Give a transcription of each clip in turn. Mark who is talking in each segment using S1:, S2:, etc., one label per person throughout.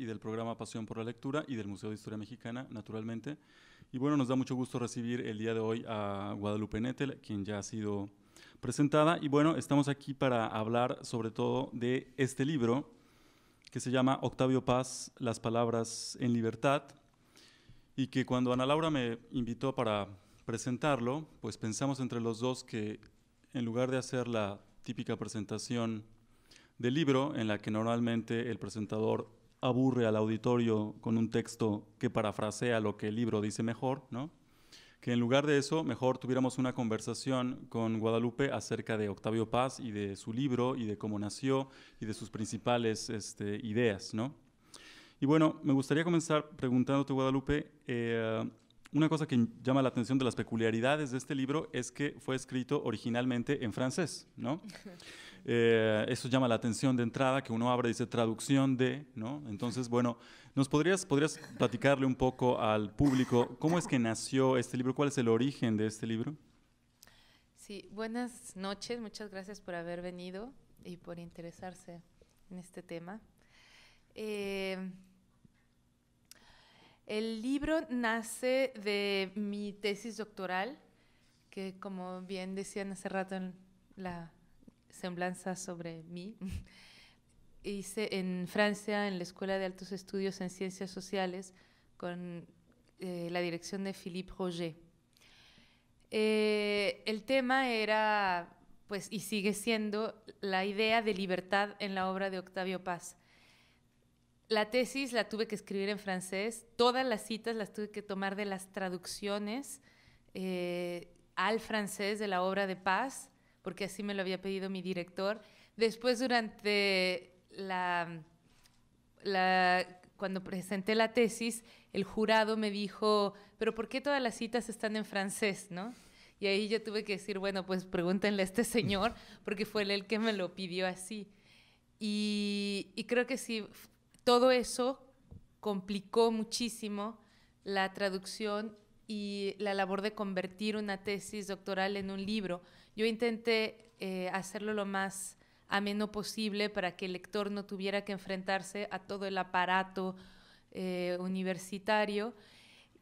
S1: y del programa Pasión por la Lectura y del Museo de Historia Mexicana, naturalmente. Y bueno, nos da mucho gusto recibir el día de hoy a Guadalupe Nettel, quien ya ha sido presentada. Y bueno, estamos aquí para hablar sobre todo de este libro que se llama Octavio Paz, Las Palabras en Libertad, y que cuando Ana Laura me invitó para presentarlo, pues pensamos entre los dos que en lugar de hacer la típica presentación del libro, en la que normalmente el presentador aburre al auditorio con un texto que parafrasea lo que el libro dice mejor, ¿no? que en lugar de eso, mejor tuviéramos una conversación con Guadalupe acerca de Octavio Paz y de su libro y de cómo nació y de sus principales este, ideas, ¿no? Y bueno, me gustaría comenzar preguntándote, Guadalupe, eh, una cosa que llama la atención de las peculiaridades de este libro es que fue escrito originalmente en francés, ¿no? Eh, eso llama la atención de entrada, que uno abre y dice traducción de, ¿no? Entonces, bueno, ¿nos podrías, podrías platicarle un poco al público cómo es que nació este libro? ¿Cuál es el origen de este libro?
S2: Sí, buenas noches, muchas gracias por haber venido y por interesarse en este tema. Eh, el libro nace de mi tesis doctoral, que como bien decían hace rato en la semblanza sobre mí. Hice en Francia, en la Escuela de Altos Estudios en Ciencias Sociales, con eh, la dirección de Philippe Roger. Eh, el tema era, pues, y sigue siendo, la idea de libertad en la obra de Octavio Paz. La tesis la tuve que escribir en francés, todas las citas las tuve que tomar de las traducciones eh, al francés de la obra de Paz porque así me lo había pedido mi director. Después, durante la, cuando presenté la tesis, el jurado me dijo, pero ¿por qué todas las citas están en francés, no? Y ahí yo tuve que decir, bueno, pues pregúntenle a este señor, porque fue él el que me lo pidió así. Y, y creo que sí, todo eso complicó muchísimo la traducción y la labor de convertir una tesis doctoral en un libro. Yo intenté eh, hacerlo lo más ameno posible para que el lector no tuviera que enfrentarse a todo el aparato eh, universitario.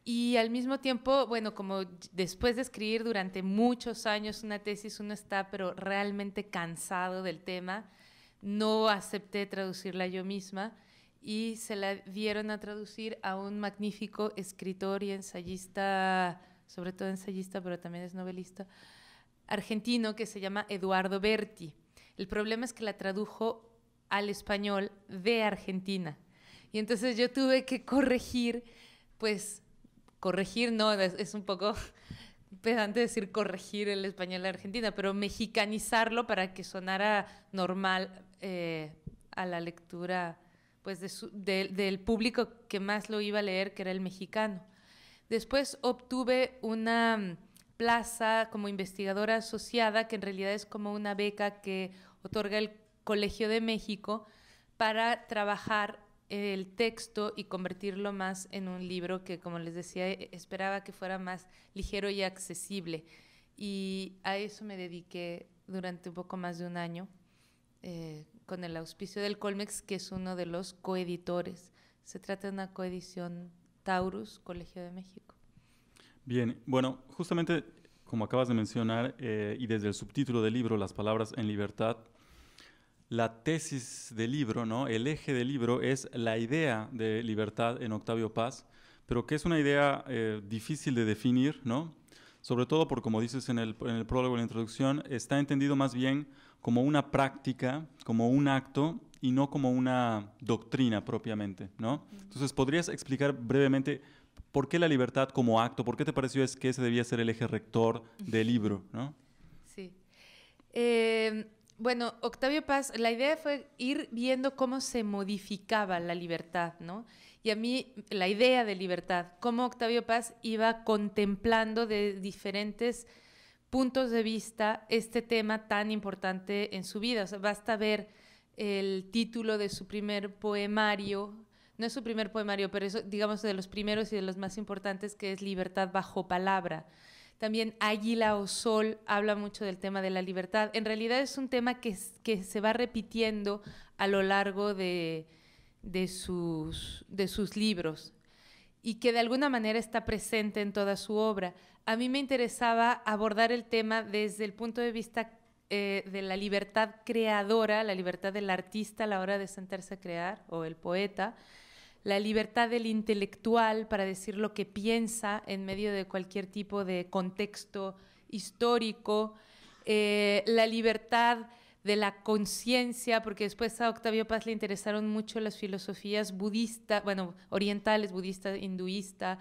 S2: Y al mismo tiempo, bueno, como después de escribir durante muchos años una tesis, uno está pero realmente cansado del tema, no acepté traducirla yo misma y se la dieron a traducir a un magnífico escritor y ensayista, sobre todo ensayista, pero también es novelista, argentino que se llama Eduardo Berti. El problema es que la tradujo al español de Argentina. Y entonces yo tuve que corregir, pues corregir no, es, un poco pedante decir corregir el español de Argentina, pero mexicanizarlo para que sonara normal eh, a la lectura pues del público que más lo iba a leer, que era el mexicano. Después obtuve una plaza como investigadora asociada, que en realidad es como una beca que otorga el Colegio de México para trabajar el texto y convertirlo más en un libro que, como les decía, e-, esperaba que fuera más ligero y accesible. Y a eso me dediqué durante un poco más de un año, eh, con el auspicio del Colmex, que es uno de los coeditores. Se trata de una coedición Taurus, Colegio de México.
S1: Bien, bueno, justamente como acabas de mencionar eh, y desde el subtítulo del libro, Las palabras en libertad, la tesis del libro, ¿no? el eje del libro es la idea de libertad en Octavio Paz, pero que es una idea eh, difícil de definir, ¿no? sobre todo por, como dices en el, prólogo, en la introducción, está entendido más bien como una práctica, como un acto y no como una doctrina propiamente. ¿no? Entonces, ¿podrías explicar brevemente ¿Por qué la libertad como acto? ¿Por qué te pareció es que ese debía ser el eje rector del libro? ¿no?
S2: Sí. Em, bueno, Octavio Paz, la idea fue ir viendo cómo se modificaba la libertad, ¿no? Y a mí la idea de libertad, cómo Octavio Paz iba contemplando de diferentes puntos de vista este tema tan importante en su vida. basta ver el título de su primer poemario, no es su primer poemario, pero es, digamos, de los primeros y de los más importantes, que es Libertad bajo palabra. También Águila o Sol habla mucho del tema de la libertad. En realidad es un tema que, se va repitiendo a lo largo de, sus, libros y que de alguna manera está presente en toda su obra. A mí me interesaba abordar el tema desde el punto de vista eh, de la libertad creadora, la libertad del artista a la hora de sentarse a crear, o el poeta, la libertad del intelectual para decir lo que piensa en medio de cualquier tipo de contexto histórico, eh, la libertad de la conciencia, porque después a Octavio Paz le interesaron mucho las filosofías budistas, bueno, orientales, budista, hinduista,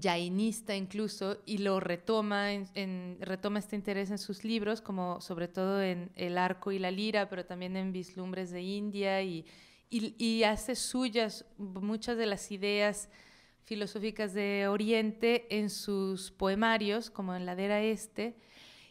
S2: jainista em, incluso, y lo retoma, retoma este interés en sus libros, como sobre todo en El arco y la lira, pero también en Vislumbres de India y y, hace suyas muchas de las ideas filosóficas de Oriente en sus poemarios, como en Ladera Este,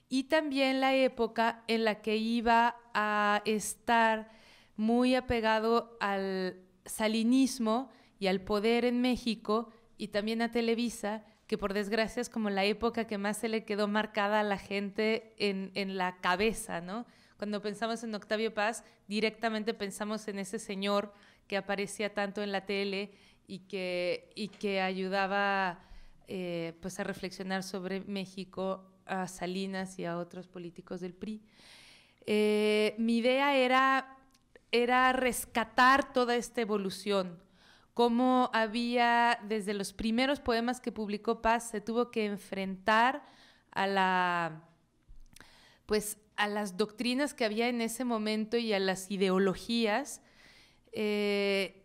S2: y también la época en la que iba a estar muy apegado al salinismo y al poder en México y también a Televisa, que por desgracia es como la época que más se le quedó marcada a la gente en, en la cabeza, ¿no? Cuando pensamos en Octavio Paz, directamente pensamos en ese señor que aparecía tanto en la tele y que, y que ayudaba eh, pues a reflexionar sobre México a Salinas y a otros políticos del PRI. Eh, mi idea era, era rescatar toda esta evolución, cómo había, desde los primeros poemas que publicó Paz, se tuvo que enfrentar a la, pues, a las doctrinas que había en ese momento y a las ideologías eh,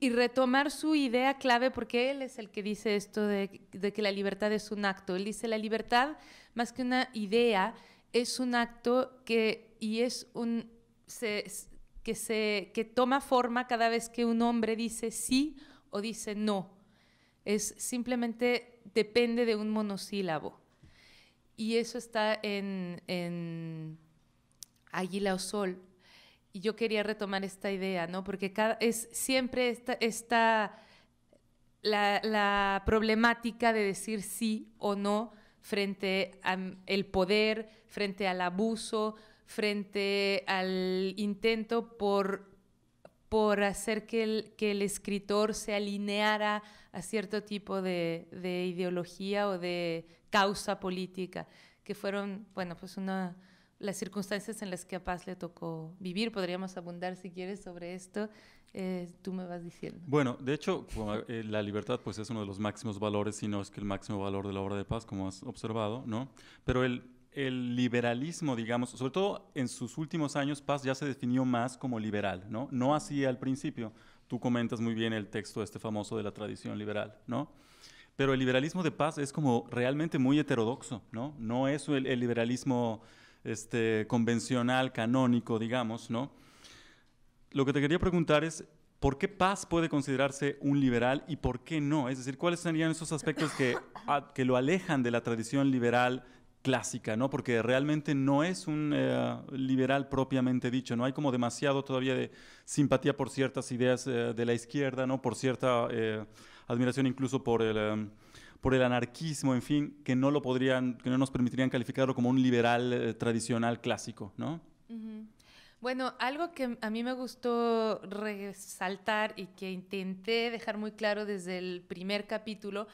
S2: y retomar su idea clave, porque él es el que dice esto de, que la libertad es un acto. Él dice la libertad, más que una idea, es un acto que, y es un, que, se, que toma forma cada vez que un hombre dice sí o dice no. Es simplemente depende de un monosílabo. Y eso está en, en Águila o Sol. Y yo quería retomar esta idea, ¿no? Porque cada, es siempre está esta la, problemática de decir sí o no frente al poder, frente al abuso, frente al intento por, por hacer que el, que el escritor se alineara a cierto tipo de ideología o de causa política, que fueron, bueno, pues una, las circunstancias en las que a Paz le tocó vivir. Podríamos abundar, si quieres, sobre esto. Eh, tú me vas diciendo.
S1: Bueno, de hecho, eh, la libertad pues es uno de los máximos valores, si no es que el máximo valor de la obra de Paz, como has observado, ¿no? Pero el, el liberalismo, digamos, sobre todo en sus últimos años, Paz ya se definió más como liberal, ¿no? No así al principio. Tú comentas muy bien el texto este famoso de la tradición liberal, ¿no? pero el liberalismo de paz es como realmente muy heterodoxo, ¿no? No es el, liberalismo este, convencional, canónico, digamos, ¿no? Lo que te quería preguntar es, ¿por qué paz puede considerarse un liberal y por qué no? Es decir, ¿cuáles serían esos aspectos que, lo alejan de la tradición liberal clásica, ¿no? Porque realmente no es un eh, liberal propiamente dicho, ¿no? Hay como demasiado todavía de simpatía por ciertas ideas eh, de la izquierda, ¿no? Por cierta... Eh, admiración incluso por el, em, por el anarquismo, en fin, que no lo podrían, que no nos permitirían calificarlo como un liberal eh, tradicional clásico,
S2: Bueno, algo que a mí me gustó resaltar y que intenté dejar muy claro desde el primer capítulo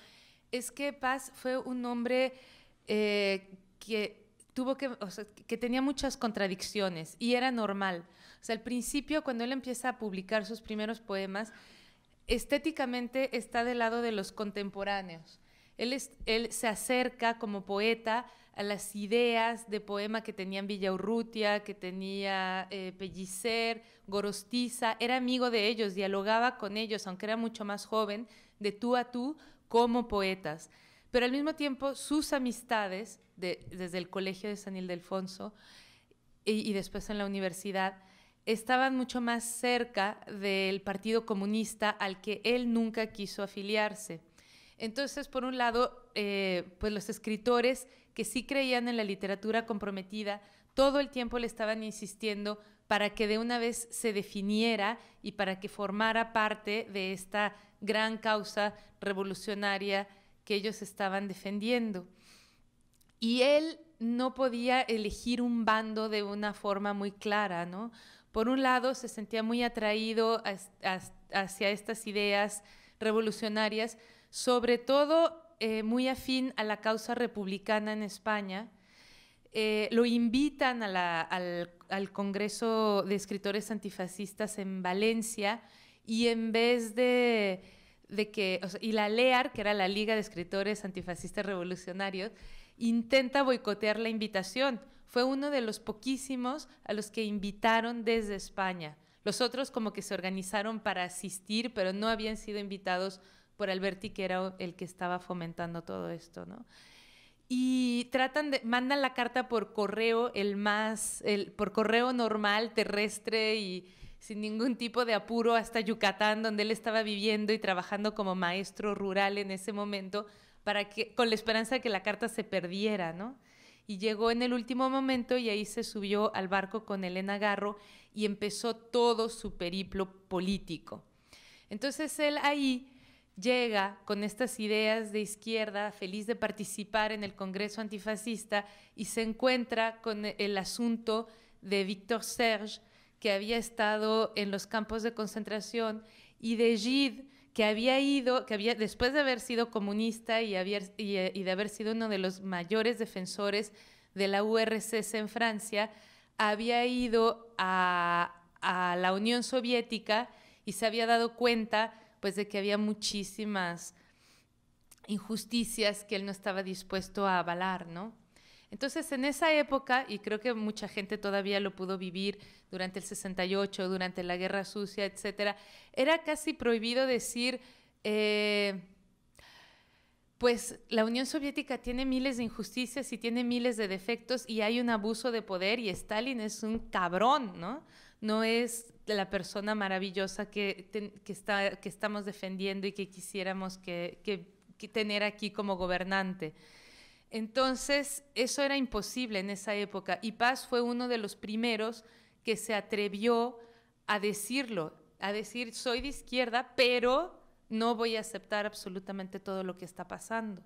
S2: es que Paz fue un hombre eh, que tuvo que, que tenía muchas contradicciones y era normal. O sea, al principio, cuando él empieza a publicar sus primeros poemas, estéticamente está del lado de los contemporáneos. Él, se acerca como poeta a las ideas de poema que tenían Villaurrutia, que tenía eh, Pellicer, Gorostiza, era amigo de ellos, dialogaba con ellos, aunque era mucho más joven, de tú a tú como poetas. Pero al mismo tiempo sus amistades, desde el Colegio de San Ildefonso y después en la universidad, estaban mucho más cerca del Partido Comunista al que él nunca quiso afiliarse. Entonces, por un lado, eh, pues los escritores que sí creían en la literatura comprometida, todo el tiempo le estaban insistiendo para que de una vez se definiera y para que formara parte de esta gran causa revolucionaria que ellos estaban defendiendo. Y él no podía elegir un bando de una forma muy clara, ¿no? por un lado se sentía muy atraído hacia estas ideas revolucionarias, sobre todo eh, muy afín a la causa republicana en España. Eh, lo invitan al, Congreso de Escritores Antifascistas en Valencia y en vez de que, y la LEAR, que era la Liga de Escritores Antifascistas Revolucionarios, intenta boicotear la invitación fue uno de los poquísimos a los que invitaron desde España. Los otros como que se organizaron para asistir, pero no habían sido invitados por Alberti, que era el que estaba fomentando todo esto, ¿no? Y tratan mandan la carta por correo, el más, por correo normal, terrestre y sin ningún tipo de apuro hasta Yucatán, donde él estaba viviendo y trabajando como maestro rural en ese momento, para que, con la esperanza de que la carta se perdiera, ¿no? y llegó en el último momento y ahí se subió al barco con Elena Garro y empezó todo su periplo político. Entonces él ahí llega con estas ideas de izquierda, feliz de participar en el Congreso antifascista y se encuentra con el asunto de Víctor Serge, que había estado en los campos de concentración, y de Gide, que había ido, que había, después de haber sido comunista y, eh, de haber sido uno de los mayores defensores de la URSS en Francia, había ido a, a la Unión Soviética y se había dado cuenta pues de que había muchísimas injusticias que él no estaba dispuesto a avalar, ¿no? Entonces, en esa época, y creo que mucha gente todavía lo pudo vivir durante el 68, durante la Guerra Sucia, etcétera, era casi prohibido decir. Eh, pues la Unión Soviética tiene miles de injusticias y tiene miles de defectos y hay un abuso de poder y Stalin es un cabrón, ¿no? No es la persona maravillosa que, que estamos defendiendo y que quisiéramos que tener aquí como gobernante. Entonces, eso era imposible en esa época y Paz fue uno de los primeros que se atrevió a decirlo, a decir, soy de izquierda, pero no voy a aceptar absolutamente todo lo que está pasando.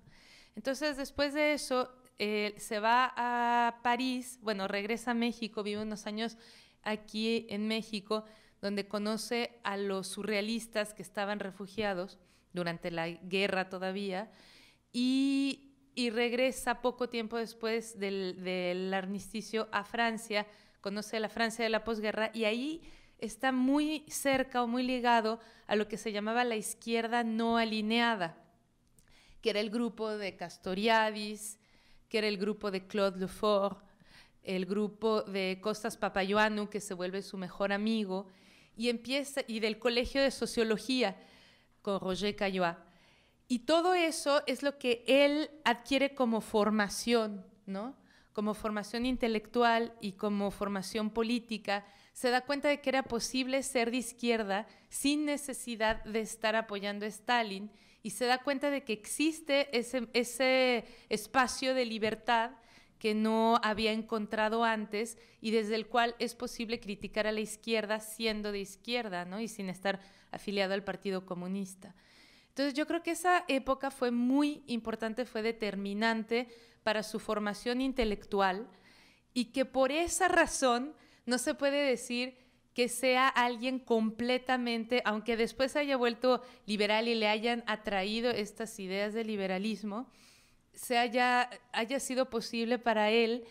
S2: Entonces, después de eso, se va a París, bueno, regresa a México, vive unos años aquí en México, donde conoce a los surrealistas que estaban refugiados durante la guerra todavía, y y regresa poco tiempo después del, armisticio a Francia, conoce la Francia de la posguerra y ahí está muy cerca o muy ligado a lo que se llamaba la izquierda no alineada, que era el grupo de Castoriadis, que era el grupo de Claude Lefort, el grupo de Costas Papayuanu, que se vuelve su mejor amigo, y empieza, y del Colegio de Sociología con Roger Caillois. Y todo eso es lo que él adquiere como formación, ¿no? Como formación intelectual y como formación política, se da cuenta de que era posible ser de izquierda sin necesidad de estar apoyando a Stalin y se da cuenta de que existe ese, espacio de libertad que no había encontrado antes y desde el cual es posible criticar a la izquierda siendo de izquierda, Y sin estar afiliado al Partido Comunista. Entonces yo creo que esa época fue muy importante, fue determinante para su formación intelectual y que por esa razón no se puede decir que sea alguien completamente, aunque después haya vuelto liberal y le hayan atraído estas ideas de liberalismo, haya, sido posible para él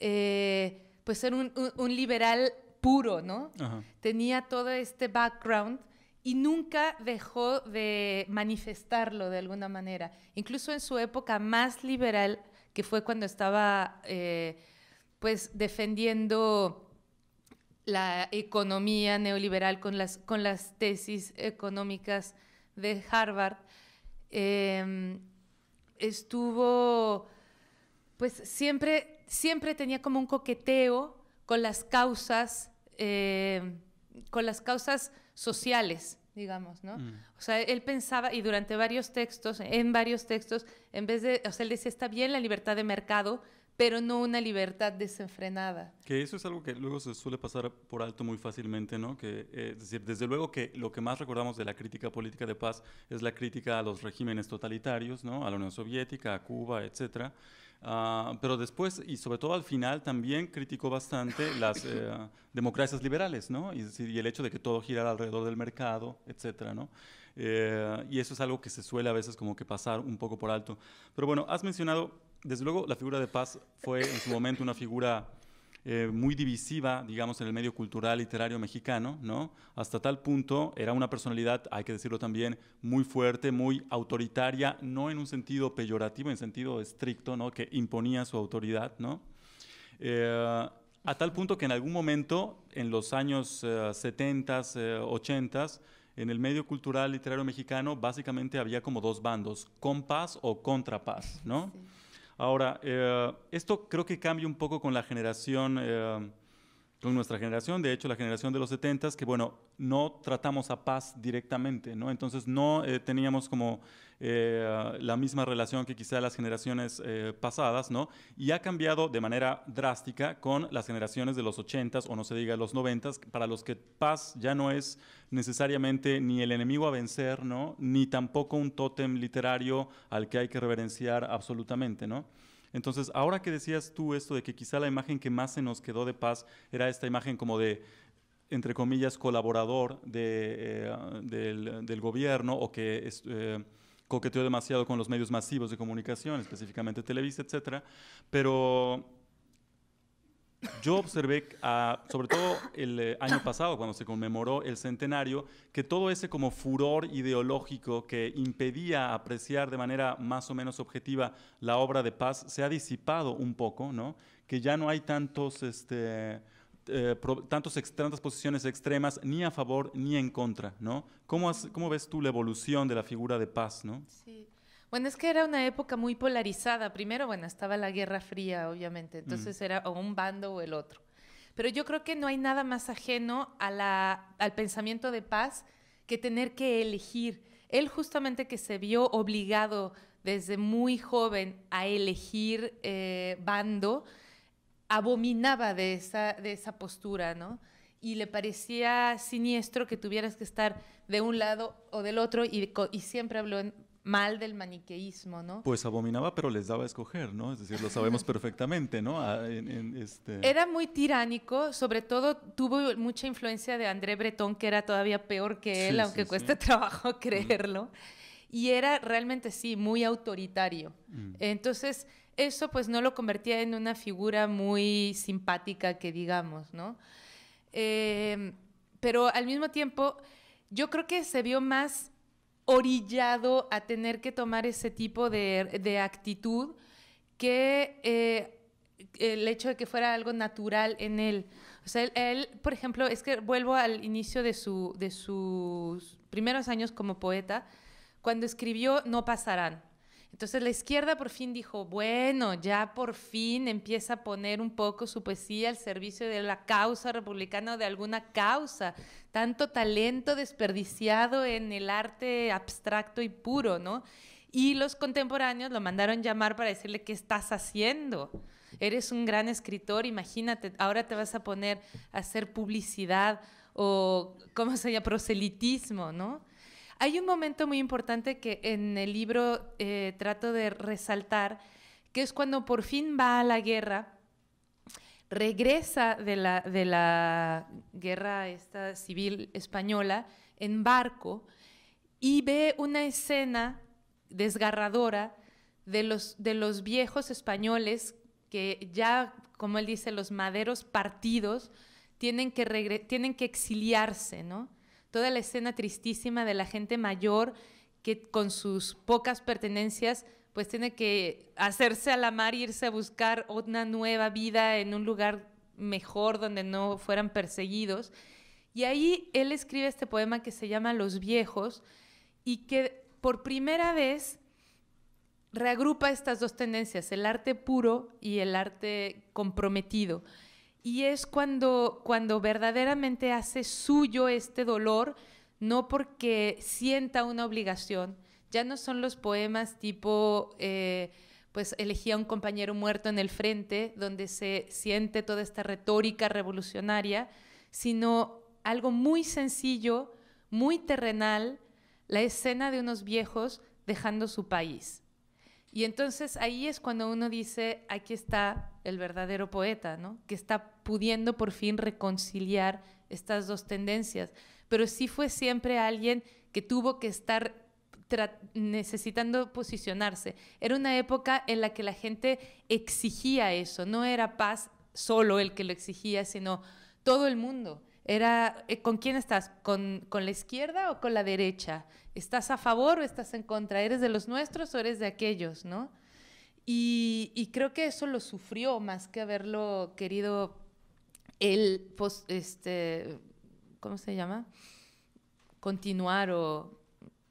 S2: eh, pues ser un, liberal puro, ¿no? Tenía todo este background y nunca dejó de manifestarlo de alguna manera. Incluso en su época más liberal, que fue cuando estaba eh, pues defendiendo la economía neoliberal con las, con las tesis económicas de Harvard, eh, estuvo, pues siempre, siempre tenía como un coqueteo con las causas, eh, con las causas sociales, digamos, ¿no? Mm. O sea, él pensaba, y durante varios textos, en varios textos, en vez de, o sea, él decía, está bien la libertad de mercado, pero no una libertad desenfrenada.
S1: Que eso es algo que luego se suele pasar por alto muy fácilmente, ¿no? Que, eh, es decir, desde luego que lo que más recordamos de la crítica política de paz es la crítica a los regímenes totalitarios, ¿no? A la Unión Soviética, a Cuba, etcétera. Ah, pero después, y sobre todo al final, también criticó bastante las eh, democracias liberales, ¿no? Y, el hecho de que todo girara alrededor del mercado, etcétera, ¿no? Eh, y eso es algo que se suele a veces como que pasar un poco por alto. Pero bueno, has mencionado, desde luego, la figura de Paz fue en su momento una figura eh, muy divisiva, digamos, en el medio cultural literario mexicano, ¿no? Hasta tal punto era una personalidad, hay que decirlo también, muy fuerte, muy autoritaria, no en un sentido peyorativo, en sentido estricto, ¿no? Que imponía su autoridad, ¿no? Eh, a tal punto que en algún momento, en los años 70 70, 80, en el medio cultural literario mexicano básicamente había como dos bandos, compás o contra ¿no? Ahora, eh, esto creo que cambia un poco con la generación, eh, con nuestra generación, de hecho la generación de los setentas, que bueno, no tratamos a paz directamente, ¿no? Entonces no eh, teníamos como eh, la misma relación que quizá las generaciones eh, pasadas, ¿no? Y ha cambiado de manera drástica con las generaciones de los 80s o no se diga los 90s, para los que paz ya no es necesariamente ni el enemigo a vencer, ¿no? Ni tampoco un tótem literario al que hay que reverenciar absolutamente, ¿no? Entonces, ahora que decías tú esto de que quizá la imagen que más se nos quedó de paz era esta imagen como de entre comillas, colaborador de, eh, del, gobierno o que coqueteó demasiado con los medios masivos de comunicación, específicamente Televisa, etcétera, pero yo observé, sobre todo el eh, año pasado, cuando se conmemoró el centenario, que todo ese como furor ideológico que impedía apreciar de manera más o menos objetiva la obra de paz se ha disipado un poco, ¿no? Que ya no hay tantos, este, eh, tantos tantas posiciones extremas ni a favor ni en contra, ¿no? ¿Cómo, ¿Cómo ves tú la evolución de la figura de paz, no?
S2: Sí. Bueno, es que era una época muy polarizada. Primero, bueno, estaba la Guerra Fría, obviamente, entonces mm. era o un bando o el otro. Pero yo creo que no hay nada más ajeno al pensamiento de paz que tener que elegir. Él justamente que se vio obligado desde muy joven a elegir eh, bando, abominaba de esa, de esa postura, ¿no? Y le parecía siniestro que tuvieras que estar de un lado o del otro y, siempre habló mal del maniqueísmo, ¿no?
S1: Pues abominaba, pero les daba a escoger, ¿no? Es decir, lo sabemos perfectamente, ¿no? Ah, este era
S2: muy tiránico, sobre todo tuvo mucha influencia de André Breton, que era todavía peor que él, aunque cueste trabajo creerlo. Y era realmente, sí, muy autoritario. Mm. Entonces, eso pues no lo convertía en una figura muy simpática que digamos, ¿no? Em, pero al mismo tiempo, yo creo que se vio más orillado a tener que tomar ese tipo de, actitud que eh, el hecho de que fuera algo natural en él. O sea, él, por ejemplo, es que vuelvo al inicio de sus primeros años como poeta, cuando escribió No pasarán, entonces la izquierda por fin dijo, bueno, ya por fin empieza a poner un poco su poesía al servicio de la causa republicana o de alguna causa. Tanto talento desperdiciado en el arte abstracto y puro, ¿no? Y los contemporáneos lo mandaron llamar para decirle, ¿qué estás haciendo? Eres un gran escritor, imagínate, ahora te vas a poner a hacer publicidad o, ¿cómo se llama?, proselitismo, ¿no? Hay un momento muy importante que en el libro eh, trato de resaltar, que es cuando por fin va a la guerra, regresa de la, de la guerra esta civil española en barco y ve una escena desgarradora de los, de los viejos españoles que ya, como él dice, los maderos partidos tienen que, tienen que exiliarse, ¿no? toda la escena tristísima de la gente mayor que con sus pocas pertenencias pues tiene que hacerse a la mar, irse a buscar una nueva vida en un lugar mejor donde no fueran perseguidos. Y ahí él escribe este poema que se llama Los viejos y que por primera vez reagrupa estas dos tendencias, el arte puro y el arte comprometido. Y es cuando, verdaderamente hace suyo este dolor, no porque sienta una obligación. Ya no son los poemas tipo, eh, pues elegía a un compañero muerto en el frente, donde se siente toda esta retórica revolucionaria, sino algo muy sencillo, muy terrenal, la escena de unos viejos dejando su país y entonces ahí es cuando uno dice, aquí está el verdadero poeta, Que está pudiendo por fin reconciliar estas dos tendencias. Pero sí fue siempre alguien que tuvo que estar necesitando posicionarse. Era una época en la que la gente exigía eso, no era paz solo el que lo exigía, sino todo el mundo era, eh, ¿con quién estás? ¿Con, la izquierda o con la derecha? ¿Estás a favor o estás en contra? ¿Eres de los nuestros o eres de aquellos? ¿no? Y, creo que eso lo sufrió más que haberlo querido él, este, ¿cómo se llama? Continuar o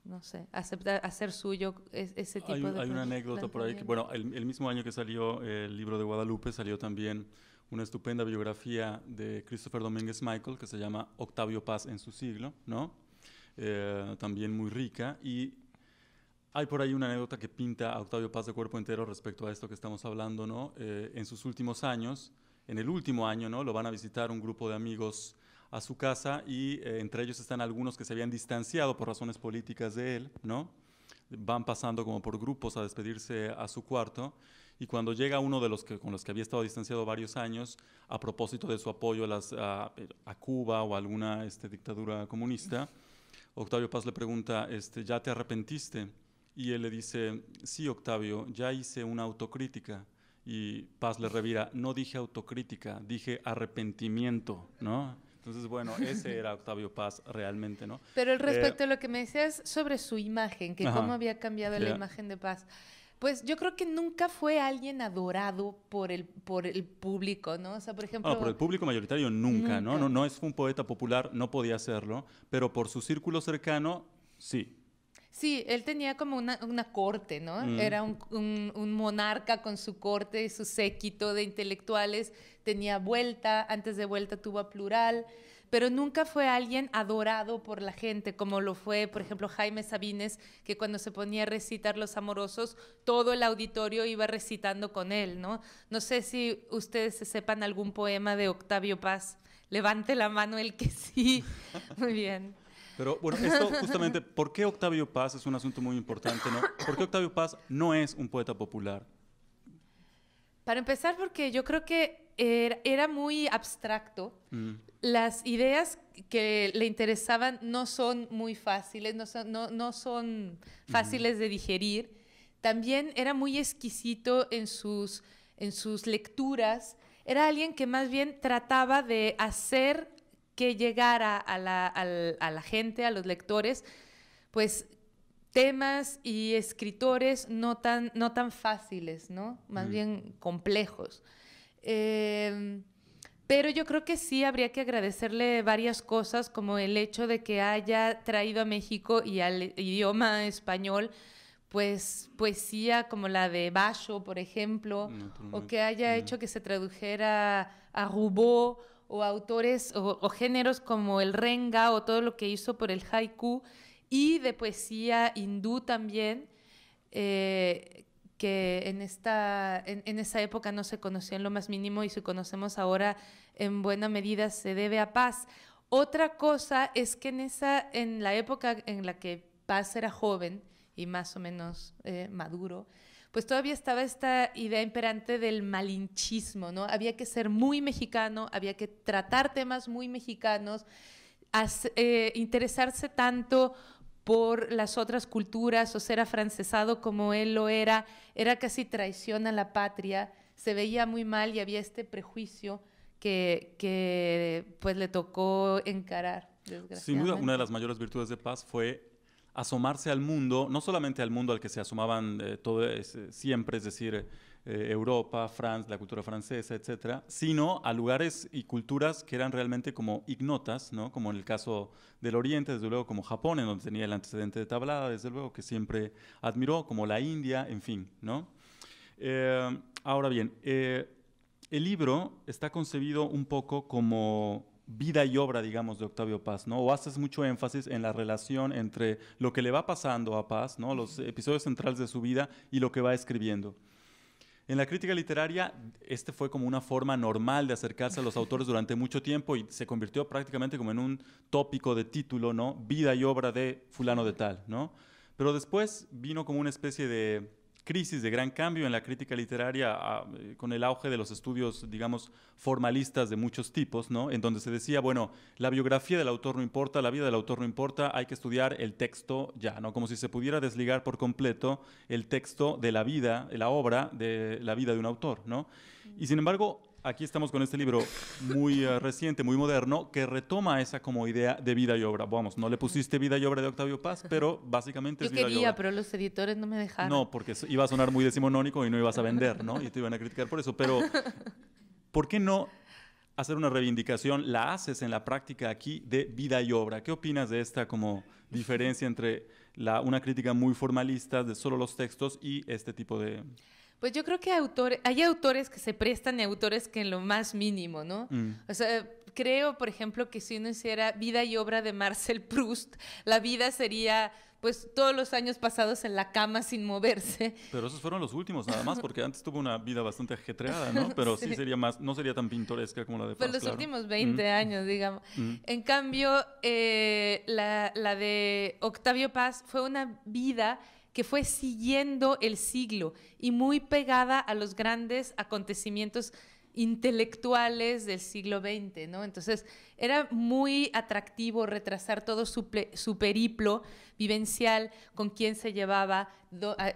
S2: no sé, aceptar, hacer suyo ese tipo hay, de... Hay una anécdota por ahí, que, bueno,
S1: el, mismo año que salió el libro de Guadalupe, salió también una estupenda biografía de Christopher Domínguez Michael que se llama Octavio Paz en su siglo, ¿no? Eh, también muy rica y hay por ahí una anécdota que pinta a Octavio Paz de cuerpo entero respecto a esto que estamos hablando, ¿no? Eh, en sus últimos años, en el último año, ¿no? Lo van a visitar un grupo de amigos a su casa y eh, entre ellos están algunos que se habían distanciado por razones políticas de él, ¿no? Van pasando como por grupos a despedirse a su cuarto y cuando llega uno de los que, con los que había estado distanciado varios años, a propósito de su apoyo a, las, a, Cuba o alguna este, dictadura comunista, Octavio Paz le pregunta, este, ¿ya te arrepentiste? Y él le dice, sí, Octavio, ya hice una autocrítica. Y Paz le revira, no dije autocrítica, dije arrepentimiento, ¿no? Entonces, bueno, ese era Octavio Paz realmente, ¿no? Pero eh, respecto
S2: a lo que me decías sobre su imagen, que cómo había cambiado la imagen de Paz, pues yo creo que nunca fue alguien adorado por el, por el público, ¿no? O sea, por ah, ejemplo... por el
S1: público mayoritario nunca, ¿no? ¿no? No es un poeta popular, no podía hacerlo, pero por su círculo cercano, sí.
S2: Sí, él tenía como una, una corte, ¿no? Mm. Era un, un, un, monarca con su corte y su séquito de intelectuales. Tenía vuelta, antes de vuelta tuvo a plural pero nunca fue alguien adorado por la gente, como lo fue, por ejemplo, Jaime Sabines, que cuando se ponía a recitar Los Amorosos, todo el auditorio iba recitando con él, ¿no? No sé si ustedes sepan algún poema de Octavio Paz. Levante la mano el que sí. Muy bien.
S1: Pero bueno, esto justamente, ¿por qué Octavio Paz es un asunto muy importante? ¿no? ¿Por qué Octavio Paz no es un poeta popular?
S2: Para empezar, porque yo creo que era, muy abstracto. Mm. Las ideas que le interesaban no son muy fáciles, no son, fáciles de digerir. También era muy exquisito en sus, lecturas. Era alguien que más bien trataba de hacer que llegara a la, gente, a los lectores, pues temas y escritores no tan, tan fáciles, ¿no? Más mm. bien complejos. Em, pero yo creo que sí habría que agradecerle varias cosas, como el hecho de que haya traído a México y al idioma español, pues poesía como la de Basho, por ejemplo, mm, o que haya hecho que se tradujera a Rubó o autores o, géneros como el renga o todo lo que hizo por el haiku y de poesía hindú también, eh, que en, esta, en, esa época no se conocía en lo más mínimo y si conocemos ahora en buena medida se debe a Paz. Otra cosa es que en, esa, en la época en la que Paz era joven y más o menos eh, maduro, pues todavía estaba esta idea imperante del malinchismo, ¿no? Había que ser muy mexicano, había que tratar temas muy mexicanos, eh, interesarse tanto por las otras culturas o ser afrancesado como él lo era, era casi traición a la patria, se veía muy mal y había este prejuicio que, que pues le tocó encarar. Sin duda, una de las
S1: mayores virtudes de Paz fue asomarse al mundo, no solamente al mundo al que se asomaban eh, todo, eh, siempre, es decir, eh, Europa, Francia, la cultura francesa, etcétera, sino a lugares y culturas que eran realmente como ignotas, como en el caso del Oriente, desde luego, como Japón, en donde tenía el antecedente de Tablada, desde luego, que siempre admiró, como la India, en fin. ¿no? ahora bien, el libro está concebido un poco como vida y obra, digamos, de Octavio Paz, ¿no? O haces mucho énfasis en la relación entre lo que le va pasando a Paz, ¿no? Los episodios centrales de su vida y lo que va escribiendo. En la crítica literaria, este fue como una forma normal de acercarse a los autores durante mucho tiempo y se convirtió prácticamente como en un tópico de título, ¿no? Vida y obra de fulano de tal, ¿no? Pero después vino como una especie de crisis de gran cambio en la crítica literaria ah, eh, con el auge de los estudios, digamos, formalistas de muchos tipos, ¿no? En donde se decía, bueno, la biografía del autor no importa, la vida del autor no importa, hay que estudiar el texto ya, ¿no? Como si se pudiera desligar por completo el texto de la vida, la obra de la vida de un autor, ¿no? Y sin embargo, aquí estamos con este libro muy eh, reciente, muy moderno, que retoma esa como idea de vida y obra. Vamos, no le pusiste vida y obra de Octavio Paz, pero básicamente es vida quería, y obra.
S2: pero los editores no me dejaron. No,
S1: porque iba a sonar muy decimonónico y no ibas a vender, ¿no? Y te iban a criticar por eso. Pero, ¿por qué no hacer una reivindicación? La haces en la práctica aquí de vida y obra. ¿Qué opinas de esta como diferencia entre una crítica muy formalista de solo los textos y este tipo de...
S2: Pues yo creo que hay autores que se prestan y autores que en lo más mínimo, ¿no? Mm. O sea, creo, por ejemplo, que si uno hiciera vida y obra de Marcel Proust, la vida sería pues todos los años pasados en la cama sin moverse.
S1: Pero esos fueron los últimos nada más, porque antes tuvo una vida bastante ajetreada, ¿no? Pero sí, sería más, no sería tan pintoresca como la de Pues los últimos 20 mm.
S2: años, digamos. Mm. En cambio, eh, la de Octavio Paz fue una vida que fue siguiendo el siglo y muy pegada a los grandes acontecimientos intelectuales del siglo XX, ¿no? Entonces era muy atractivo retrasar todo su, periplo vivencial, con quién se llevaba,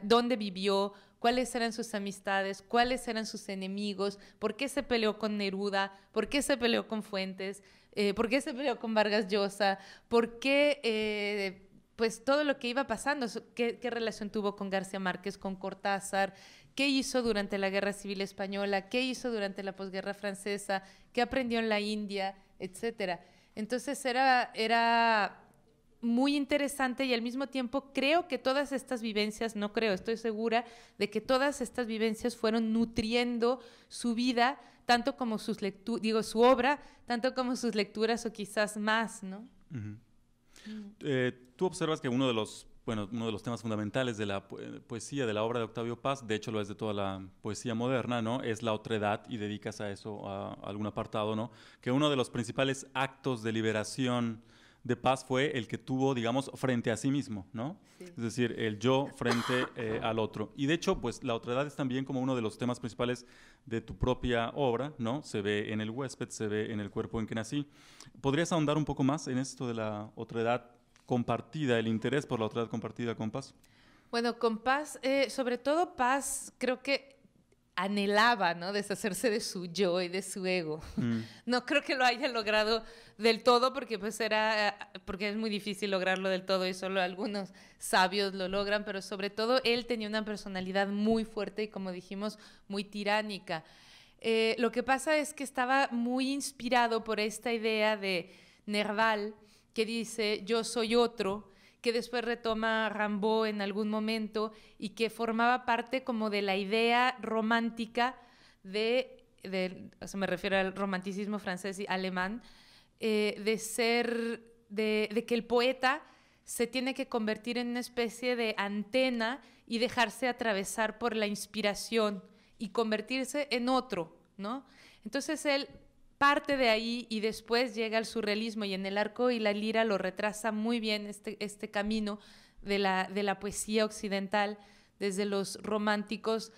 S2: dónde vivió, cuáles eran sus amistades, cuáles eran sus enemigos, por qué se peleó con Neruda, por qué se peleó con Fuentes, eh, por qué se peleó con Vargas Llosa, por qué eh, pues todo lo que iba pasando, qué, relación tuvo con García Márquez, con Cortázar, qué hizo durante la Guerra Civil Española, qué hizo durante la posguerra francesa, qué aprendió en la India, etcétera. Entonces era, era muy interesante y al mismo tiempo creo que todas estas vivencias, no creo, estoy segura de que todas estas vivencias fueron nutriendo su vida, tanto como sus lecturas, digo, su obra, tanto como sus lecturas o quizás más, ¿no?
S1: Mm. Eh, tú observas que uno de los bueno, uno de los temas fundamentales de la eh, poesía, de la obra de Octavio Paz, de hecho lo es de toda la poesía moderna, ¿no? Es la otredad y dedicas a eso a algún apartado, ¿no? Que uno de los principales actos de liberación de paz fue el que tuvo, digamos, frente a sí mismo, ¿no? Es decir, el yo frente eh, al otro. Y de hecho, pues la otredad es también como uno de los temas principales de tu propia obra, ¿no? Se ve en el huésped, se ve en el cuerpo en que nací. ¿Podrías ahondar un poco más en esto de la otredad compartida, el interés por la otredad compartida con paz?
S2: Bueno, con paz, eh, sobre todo paz, creo que anhelaba, ¿no? Deshacerse de su yo y de su ego. Mm. No creo que lo haya logrado del todo porque pues era porque es muy difícil lograrlo del todo y solo algunos sabios lo logran, pero sobre todo él tenía una personalidad muy fuerte y como dijimos, muy tiránica. Eh, lo que pasa es que estaba muy inspirado por esta idea de Nerval que dice yo soy otro que después retoma Rambo en algún momento y que formaba parte como de la idea romántica de, de me refiero al romanticismo francés y alemán, eh, de ser, de que el poeta se tiene que convertir en una especie de antena y dejarse atravesar por la inspiración y convertirse en otro, ¿no? Entonces él parte de ahí y después llega el surrealismo y en el arco y la lira lo retrasa muy bien este, este camino de la, poesía occidental, desde los románticos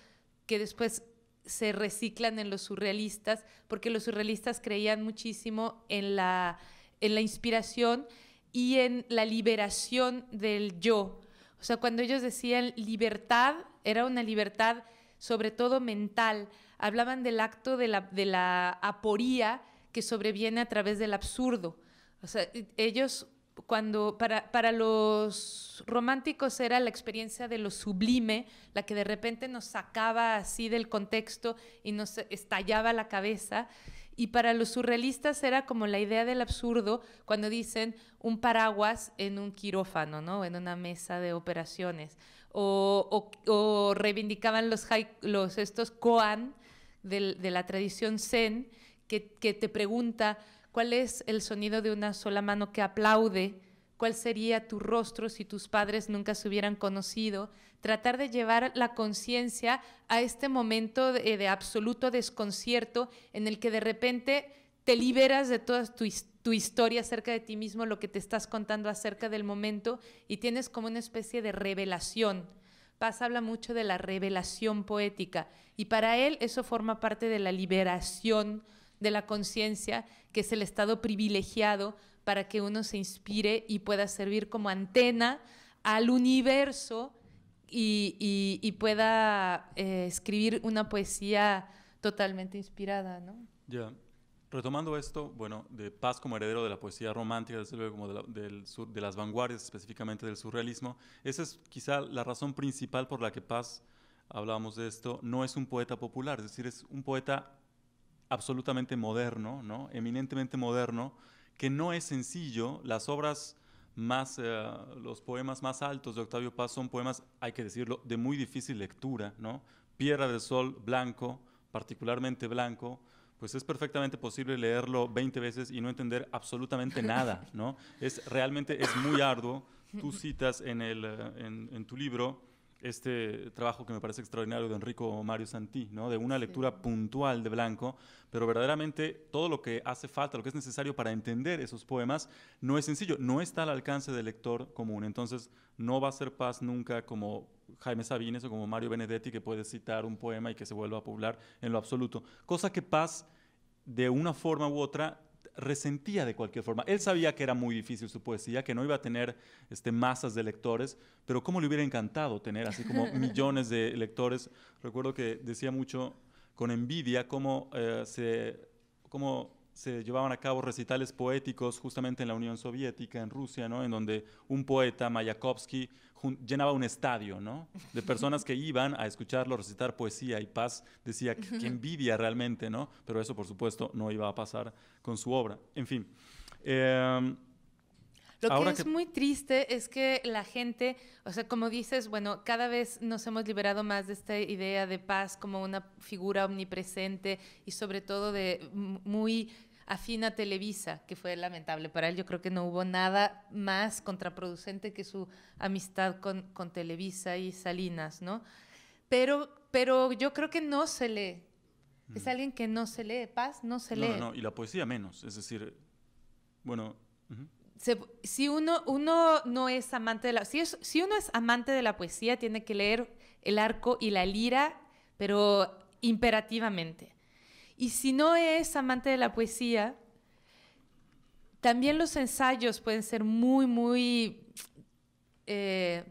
S2: que después se reciclan en los surrealistas, porque los surrealistas creían muchísimo en la inspiración y en la liberación del yo. O sea, cuando ellos decían libertad, era una libertad sobre todo mental, hablaban del acto de la, aporía que sobreviene a través del absurdo. O sea, ellos cuando para, para, los románticos era la experiencia de lo sublime, la que de repente nos sacaba así del contexto y nos estallaba la cabeza. Y para los surrealistas era como la idea del absurdo cuando dicen un paraguas en un quirófano, ¿no? En una mesa de operaciones. O, o, reivindicaban los, los estos koan, de, la tradición zen que, te pregunta cuál es el sonido de una sola mano que aplaude, cuál sería tu rostro si tus padres nunca se hubieran conocido, tratar de llevar la conciencia a este momento de, absoluto desconcierto en el que de repente te liberas de toda tu historia acerca de ti mismo, lo que te estás contando acerca del momento y tienes como una especie de revelación Paz habla mucho de la revelación poética y para él eso forma parte de la liberación de la conciencia, que es el estado privilegiado para que uno se inspire y pueda servir como antena al universo y, pueda eh, escribir una poesía totalmente inspirada, ¿no?
S1: Retomando esto, bueno, de Paz como heredero de la poesía romántica, desde luego, como de, las vanguardias, específicamente del surrealismo, esa es quizá la razón principal por la que Paz, hablábamos de esto, no es un poeta popular, es decir, es un poeta absolutamente moderno, ¿no? eminentemente moderno, que no es sencillo, las obras más, eh, los poemas más altos de Octavio Paz son poemas, hay que decirlo, de muy difícil lectura, ¿no? Piedra del Sol, blanco, particularmente blanco, pues es perfectamente posible leerlo 20 veces y no entender absolutamente nada, ¿no? Es, realmente es muy arduo. Tú citas en, eh, en, tu libro este trabajo que me parece extraordinario de Enrico Mario Santí, ¿no? de una lectura puntual de Blanco, pero verdaderamente todo lo que hace falta, lo que es necesario para entender esos poemas, no es sencillo, no está al alcance del lector común. Entonces, no va a ser paz nunca como Jaime Sabines o como Mario Benedetti que puede citar un poema y que se vuelva a poblar en lo absoluto. Cosa que Paz, de una forma u otra, resentía de cualquier forma. Él sabía que era muy difícil su poesía, que no iba a tener este, masas de lectores, pero cómo le hubiera encantado tener así como millones de lectores. Recuerdo que decía mucho con envidia eh, cómo, se, llevaban a cabo recitales poéticos justamente en la Unión Soviética, en Rusia, ¿no? en donde un poeta, Mayakovsky, llenaba un estadio, ¿no? De personas que iban a escucharlo recitar poesía y Paz decía que, envidia realmente, ¿no? Pero eso, por supuesto, no iba a pasar con su obra. En fin. Em, lo que es
S2: muy triste es que la gente, o sea, como dices, bueno, cada vez nos hemos liberado más de esta idea de paz como una figura omnipresente y sobre todo de muy afín Televisa, que fue lamentable para él. Yo creo que no hubo nada más contraproducente que su amistad con, Televisa y Salinas, ¿no? Pero, pero yo creo que no se lee. Es mm. alguien que no se lee. Paz no se lee. No, no,
S1: y la poesía menos. Es decir, bueno.
S2: si uno, uno no es amante de si, si uno es amante de la poesía tiene que leer el arco y la lira pero imperativamente y si no es amante de la poesía, también los ensayos pueden ser muy, muy eh,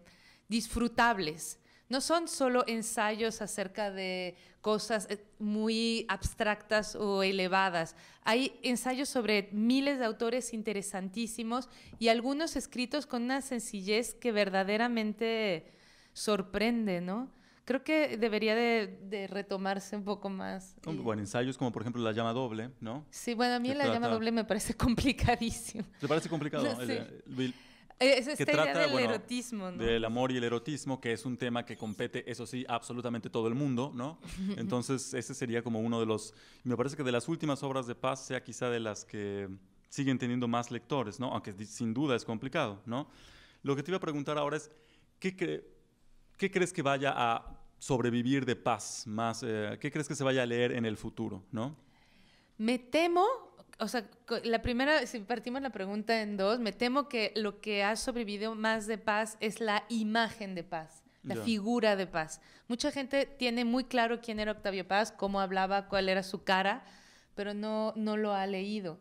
S2: disfrutables. No son solo ensayos acerca de cosas eh, muy abstractas o elevadas. Hay ensayos sobre miles de autores interesantísimos y algunos escritos con una sencillez que verdaderamente sorprende, ¿no? creo que debería de, retomarse un poco más. Eh,
S1: bueno, ensayos como por ejemplo la llama doble, ¿no? Sí, bueno, a mí la llama doble
S2: me parece complicadísimo.
S1: ¿Te parece complicado? el, el... Eh, es esta del erotismo, ¿no? Del amor y el erotismo, que es un tema que compete, eso sí, absolutamente todo el mundo, ¿no? Entonces, ese sería como uno de los. Me parece que de las últimas obras de paz sea quizá de las que siguen teniendo más lectores, ¿no? Aunque sin duda es complicado, ¿no? Lo que te iba a preguntar ahora es: ¿qué crees que vaya a sobrevivir de paz más? Eh, ¿Qué crees que se vaya a leer en el futuro, no?
S2: Me temo, o sea, la primera, si partimos la pregunta en dos, me temo que lo que ha sobrevivido más de paz es la imagen de paz la figura de Paz. Mucha gente tiene muy claro quién era Octavio Paz, cómo hablaba, cuál era su cara, pero no, no lo ha leído.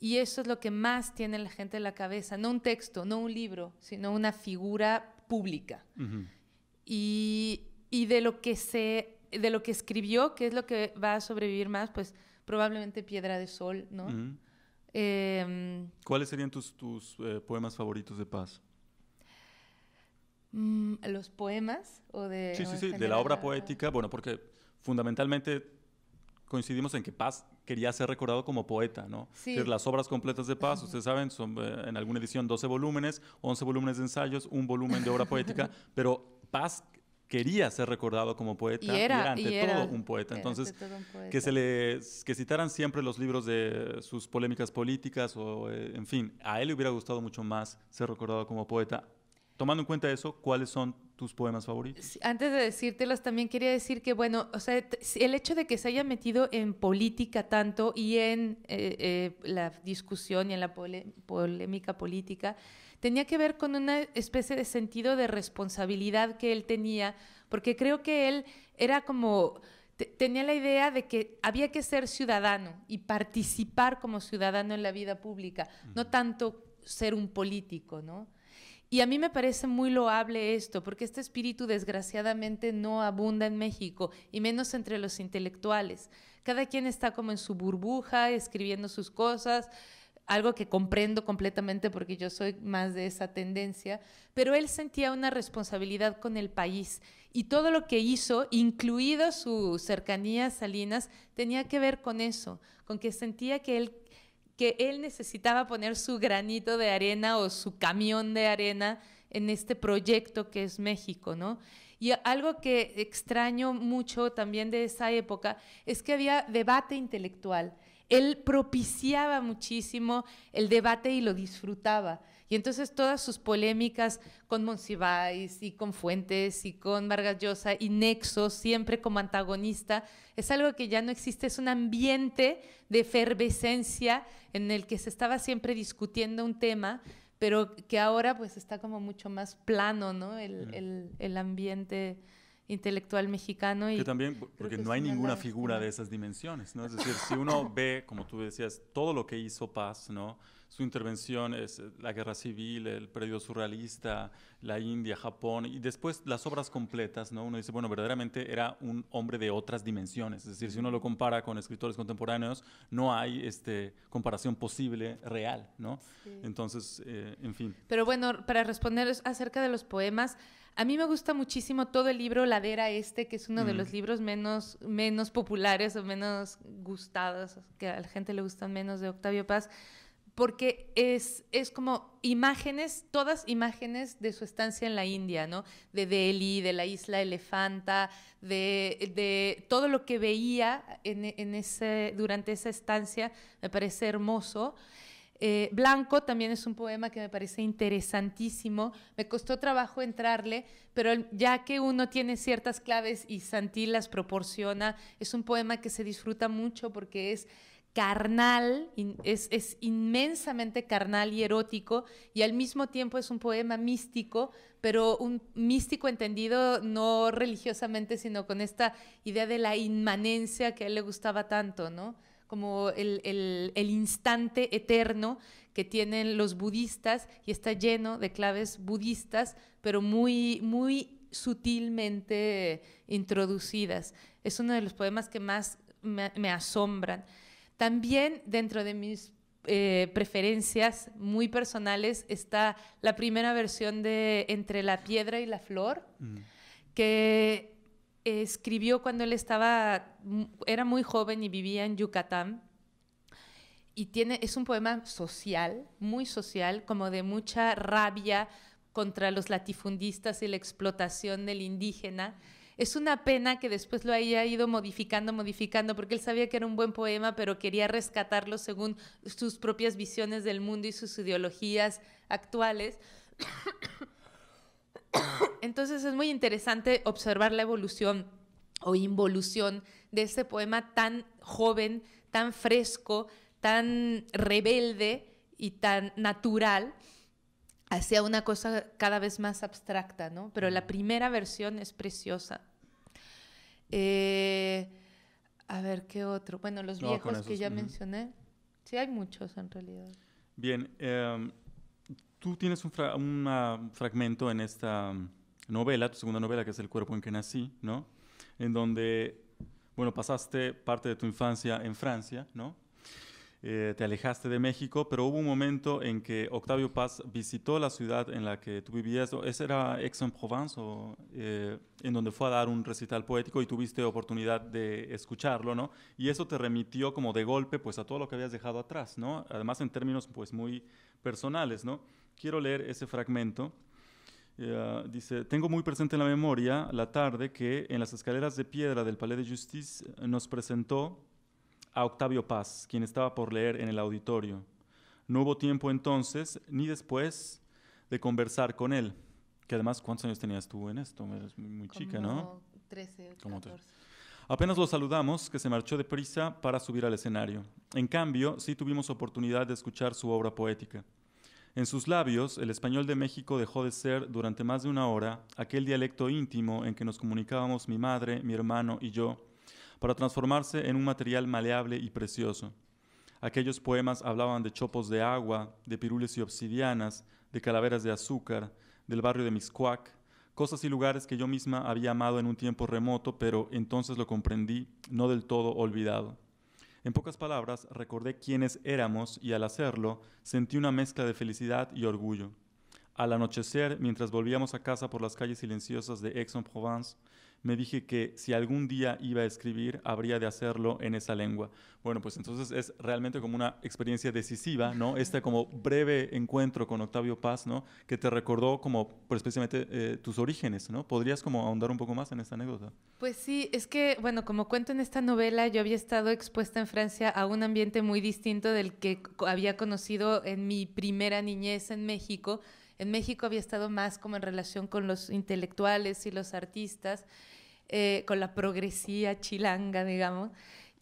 S2: Y eso es lo que más tiene la gente en la cabeza, no un texto, no un libro, sino una figura pública. Y y de lo que se, de lo que escribió, que es lo que va a sobrevivir más, pues probablemente Piedra de Sol, ¿no? Em,
S1: ¿Cuáles serían tus, eh, poemas favoritos de Paz?
S2: Mm, los poemas o de... Sí, sí, sí, de la obra ah.
S1: poética, bueno, porque fundamentalmente coincidimos en que Paz quería ser recordado como poeta, ¿no? Sí. las obras completas de Paz, ustedes saben, son eh, en alguna edición 12 volúmenes, 11 volúmenes de ensayos, un volumen de obra poética, pero Paz quería ser recordado como poeta y era, ante, todo, un poeta. Entonces, que se le citaran siempre los libros de sus polémicas políticas o, eh, en fin, a él le hubiera gustado mucho más ser recordado como poeta. Tomando en cuenta eso, ¿cuáles son tus poemas favoritos?
S2: Antes de decírtelos, también quería decir que, bueno, o sea, el hecho de que se haya metido en política tanto y en eh, eh, la discusión y en la polémica política, tenía que ver con una especie de sentido de responsabilidad que él tenía, porque creo que él era como tenía la idea de que había que ser ciudadano y participar como ciudadano en la vida pública, no tanto ser un político, ¿no? Y a mí me parece muy loable esto, porque este espíritu desgraciadamente no abunda en México, y menos entre los intelectuales. Cada quien está como en su burbuja, escribiendo sus cosas, algo que comprendo completamente porque yo soy más de esa tendencia, pero él sentía una responsabilidad con el país y todo lo que hizo, incluido su cercanía a Salinas, tenía que ver con eso, con que sentía que él que él necesitaba poner su granito de arena o su camión de arena en este proyecto que es México, Y algo que extraño mucho también de esa época es que había debate intelectual él propiciaba muchísimo el debate y lo disfrutaba. Y entonces todas sus polémicas con Monsiváis y con Fuentes y con Vargas Llosa y Nexo, siempre como antagonista, es algo que ya no existe, es un ambiente de efervescencia en el que se estaba siempre discutiendo un tema, pero que ahora pues está como mucho más plano, ¿no? el, mm. el ambiente intelectual mexicano. Y que
S1: también, porque no hay ninguna figura de esas dimensiones, ¿no? Es decir, si uno ve, como tú decías, todo lo que hizo Paz, ¿no? su intervención es eh, la guerra civil, el periodo surrealista, la India, Japón, y después las obras completas, ¿no? Uno dice, bueno, verdaderamente era un hombre de otras dimensiones, es decir, si uno lo compara con escritores contemporáneos, no hay este, comparación posible real, ¿no? Entonces, eh, en fin.
S2: Pero bueno, para responder acerca de los poemas, a mí me gusta muchísimo todo el libro Ladera Este, que es uno de mm. los libros menos, menos populares o menos gustados, que a la gente le gustan menos de Octavio Paz, porque es, es como imágenes, todas imágenes de su estancia en la India, ¿no? De Delhi, de la isla Elefanta, de, todo lo que veía en, ese, durante esa estancia, me parece hermoso. Eh, Blanco también es un poema que me parece interesantísimo. Me costó trabajo entrarle, pero ya que uno tiene ciertas claves y Santi las proporciona, es un poema que se disfruta mucho porque es carnal, es, es, inmensamente carnal y erótico, y al mismo tiempo es un poema místico, pero un místico entendido no religiosamente, sino con esta idea de la inmanencia que a él le gustaba tanto, como el, instante eterno que tienen los budistas y está lleno de claves budistas, pero muy, muy sutilmente introducidas. Es uno de los poemas que más me asombran. También dentro de mis eh, preferencias muy personales está la primera versión de Entre la piedra y la flor, mm. que escribió cuando él estaba, mm, era muy joven y vivía en Yucatán. Y tiene, es un poema social, muy social, como de mucha rabia contra los latifundistas y la explotación del indígena. Es una pena que después lo haya ido modificando, modificando, porque él sabía que era un buen poema, pero quería rescatarlo según sus propias visiones del mundo y sus ideologías actuales. Entonces es muy interesante observar la evolución o involución de ese poema tan joven, tan fresco, tan rebelde y tan natural hacia una cosa cada vez más abstracta, ¿no? Pero la primera versión es preciosa. Eh, a ver, ¿qué otro? Bueno, los viejos que ya mencioné. Sí, hay muchos en realidad.
S1: Bien, em, tú tienes un fragmento en esta novela, tu segunda novela, que es El cuerpo en que nací, ¿no? En donde, bueno, pasaste parte de tu infancia en Francia, ¿no? Eh, te alejaste de México, pero hubo un momento en que Octavio Paz visitó la ciudad en la que tú vivías, ese era Aix-en-Provence? Eh, en donde fue a dar un recital poético y tuviste oportunidad de escucharlo, ¿no? Y eso te remitió como de golpe, pues, a todo lo que habías dejado atrás, ¿no? Además en términos, pues, muy personales, ¿no? Quiero leer ese fragmento. Eh, dice, tengo muy presente en la memoria la tarde que en las escaleras de piedra del Palais de Justice nos presentó a Octavio Paz, quien estaba por leer en el auditorio. No hubo tiempo entonces ni después de conversar con él. Que además, ¿cuántos años tenías tú en esto? muy, chica, ¿no? 13, 14. Apenas lo saludamos, que se marchó deprisa para subir al escenario. En cambio, sí tuvimos oportunidad de escuchar su obra poética. En sus labios, el español de México dejó de ser, durante más de una hora, aquel dialecto íntimo en que nos comunicábamos mi madre, mi hermano y yo, para transformarse en un material maleable y precioso. Aquellos poemas hablaban de chopos de agua, de pirules y obsidianas, de calaveras de azúcar, del barrio de Miscuac, cosas y lugares que yo misma había amado en un tiempo remoto, pero entonces lo comprendí, no del todo olvidado. En pocas palabras, recordé quiénes éramos y al hacerlo sentí una mezcla de felicidad y orgullo. Al anochecer, mientras volvíamos a casa por las calles silenciosas de Aix-en-Provence, me dije que si algún día iba a escribir, habría de hacerlo en esa lengua. Bueno, pues entonces es realmente como una experiencia decisiva, ¿no? Este como breve encuentro con Octavio Paz, ¿no? Que te recordó como, pues, especialmente eh, tus orígenes, ¿no? ¿Podrías como ahondar un poco más en esta anécdota?
S2: Pues sí, es que, bueno, como cuento en esta novela, yo había estado expuesta en Francia a un ambiente muy distinto del que había conocido en mi primera niñez en México. En México había estado más como en relación con los intelectuales y los artistas. Eh, con la progresía chilanga, digamos.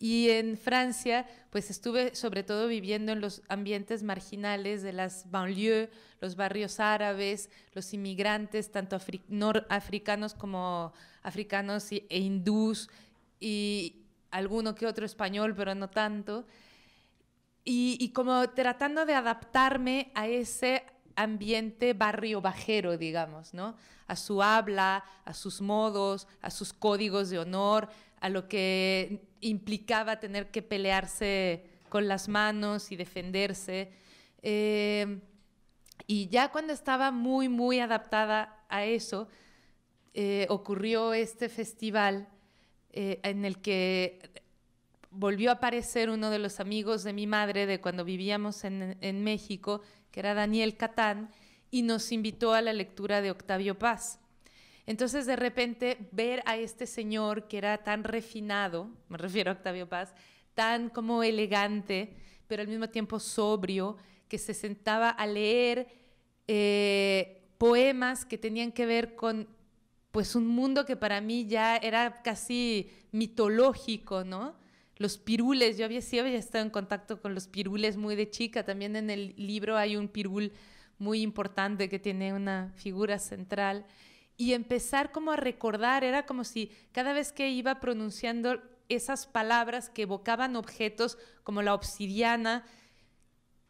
S2: Y en Francia, pues estuve sobre todo viviendo en los ambientes marginales de las banlieues, los barrios árabes, los inmigrantes, tanto africanos como africanos e hindús, y alguno que otro español, pero no tanto. Y, y como tratando de adaptarme a ese ambiente barrio bajero, digamos, ¿no? A su habla, a sus modos, a sus códigos de honor, a lo que implicaba tener que pelearse con las manos y defenderse. Eh, y ya cuando estaba muy, muy adaptada a eso, eh, ocurrió este festival eh, en el que volvió a aparecer uno de los amigos de mi madre de cuando vivíamos en, en México que era Daniel Catán, y nos invitó a la lectura de Octavio Paz. Entonces, de repente, ver a este señor que era tan refinado, me refiero a Octavio Paz, tan como elegante, pero al mismo tiempo sobrio, que se sentaba a leer eh, poemas que tenían que ver con pues un mundo que para mí ya era casi mitológico, ¿no? los pirules, yo había estado en contacto con los pirules muy de chica, también en el libro hay un pirul muy importante que tiene una figura central y empezar como a recordar, era como si cada vez que iba pronunciando esas palabras que evocaban objetos como la obsidiana,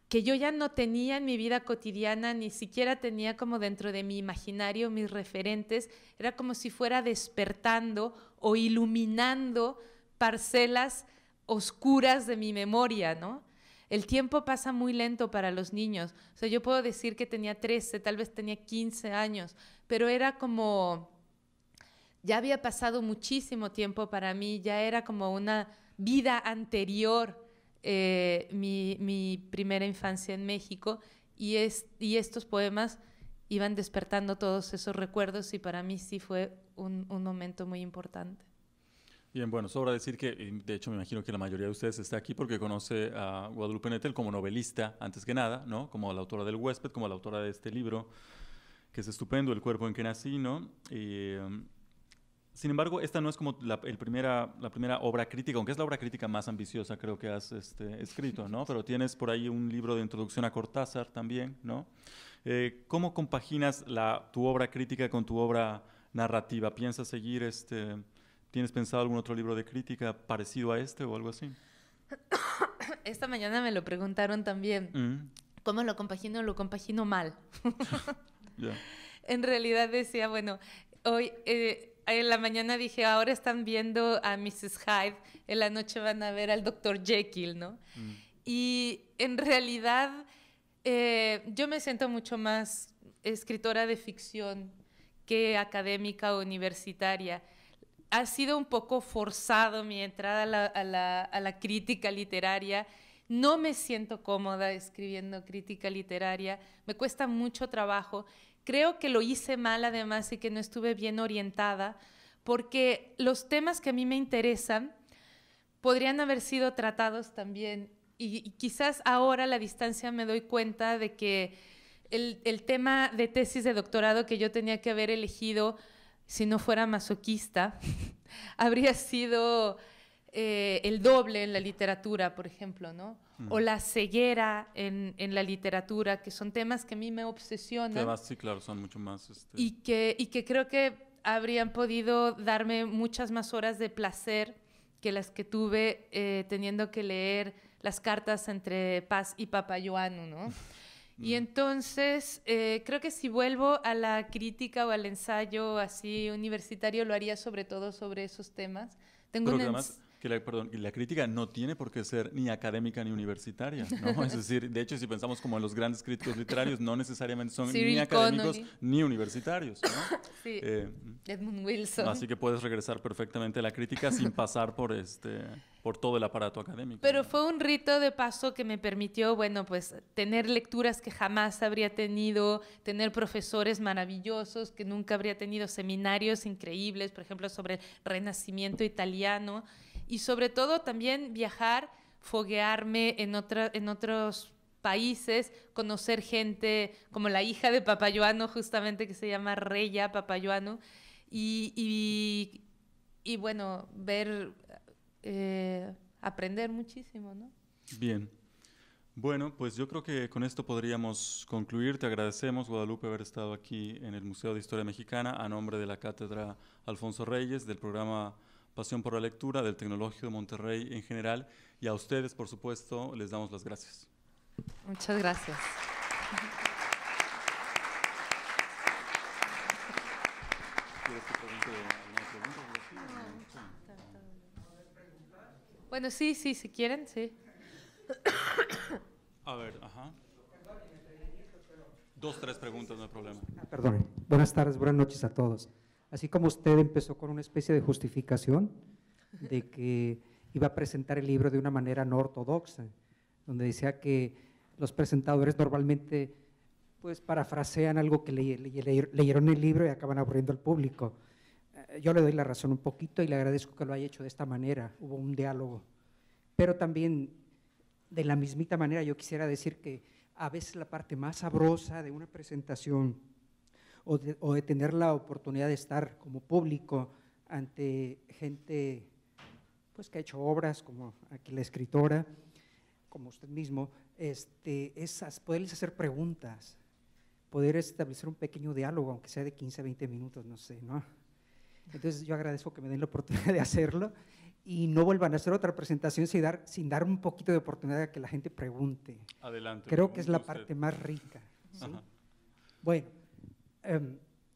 S2: que yo ya no tenía en mi vida cotidiana, ni siquiera tenía como dentro de mi imaginario mis referentes, era como si fuera despertando o iluminando parcelas oscuras de mi memoria, ¿no? El tiempo pasa muy lento para los niños. O sea, yo puedo decir que tenía 13, tal vez tenía 15 años, pero era como, ya había pasado muchísimo tiempo para mí, ya era como una vida anterior eh, mi, primera infancia en México y, estos poemas iban despertando todos esos recuerdos y para mí sí fue un momento muy importante.
S1: Bien, bueno, sobra decir que, de hecho, me imagino que la mayoría de ustedes está aquí porque conoce a Guadalupe Nettel como novelista, antes que nada, ¿no? Como la autora del huésped, como la autora de este libro, que es estupendo, El cuerpo en que nací, ¿no? Em, sin embargo, esta no es como la, primera, la primera obra crítica, aunque es la obra crítica más ambiciosa, creo que has este, escrito, ¿no? Pero tienes por ahí un libro de introducción a Cortázar también, ¿no? Eh, ¿Cómo compaginas la, tu obra crítica con tu obra narrativa? ¿Piensas seguir este.? ¿Tienes pensado algún otro libro de crítica parecido a este o algo así?
S2: Esta mañana me lo preguntaron también. Mm. ¿Cómo lo compagino? Lo compagino mal. En realidad decía, bueno, hoy... Eh, en la mañana dije, ahora están viendo a Mrs. Hyde, en la noche van a ver al Dr. Jekyll, ¿no? Mm. Y en realidad eh, yo me siento mucho más escritora de ficción que académica o universitaria ha sido un poco forzado mi entrada a la, crítica literaria. No me siento cómoda escribiendo crítica literaria, me cuesta mucho trabajo. Creo que lo hice mal además y que no estuve bien orientada, porque los temas que a mí me interesan podrían haber sido tratados también. Y, quizás ahora a la distancia me doy cuenta de que el, el tema de tesis de doctorado que yo tenía que haber elegido si no fuera masoquista, habría sido eh, el doble en la literatura, por ejemplo, ¿no? O la ceguera en, en, la literatura, que son temas que a mí me obsesionan. Temas,
S1: sí, claro, son mucho más... Este y,
S2: que, y que creo que habrían podido darme muchas más horas de placer que las que tuve eh, teniendo que leer las cartas entre Paz y Papayuanu, ¿no? Y entonces, eh, creo que si vuelvo a la crítica o al ensayo así universitario, lo haría sobre todo sobre esos temas. Tengo
S1: y la, crítica no tiene por qué ser ni académica ni universitaria, ¿no? Es decir, de hecho, si pensamos como en los grandes críticos literarios, no necesariamente son ni académicos ni universitarios, ¿no? Eh,
S2: Edmund Wilson. Así
S1: que puedes regresar perfectamente a la crítica sin pasar por este por todo el aparato académico.
S2: Pero fue un rito de paso que me permitió, bueno, pues tener lecturas que jamás habría tenido, tener profesores maravillosos que nunca habría tenido, seminarios increíbles, por ejemplo, sobre el renacimiento italiano y sobre todo también viajar, foguearme en, otra, en otros países, conocer gente como la hija de Papayuano, justamente que se llama Reya Papayuano, y, y, bueno, ver, eh, aprender muchísimo, ¿no?
S1: Bien. Bueno, pues yo creo que con esto podríamos concluir. Te agradecemos, Guadalupe, haber estado aquí en el Museo de Historia Mexicana a nombre de la Cátedra Alfonso Reyes, del programa pasión por la lectura, del Tecnológico de Monterrey en general y a ustedes, por supuesto, les damos las gracias.
S2: Muchas gracias. Bueno, sí, sí, si quieren, sí.
S1: A ver, ajá. Dos, tres preguntas, no hay problema. perdón. Buenas tardes, buenas
S3: noches a todos. Así como usted empezó con una especie de justificación de que iba a presentar el libro de una manera no ortodoxa, donde decía que los presentadores normalmente pues parafrasean algo que leyeron el libro y acaban aburriendo al público. Eh, yo le doy la razón un poquito y le agradezco que lo haya hecho de esta manera, hubo un diálogo. Pero también, de la mismita manera, yo quisiera decir que a veces la parte más sabrosa de una presentación o de, tener la oportunidad de estar como público ante gente pues, que ha hecho obras, como aquí la escritora, como usted mismo, este, esas, poderles hacer preguntas, poder establecer un pequeño diálogo, aunque sea de 15 a 20 minutos, no sé, ¿no? Entonces yo agradezco que me den la oportunidad de hacerlo y no vuelvan a hacer otra presentación sin dar, sin dar un poquito de oportunidad a que la gente pregunte. Adelante. Creo que es la parte más rica. Bueno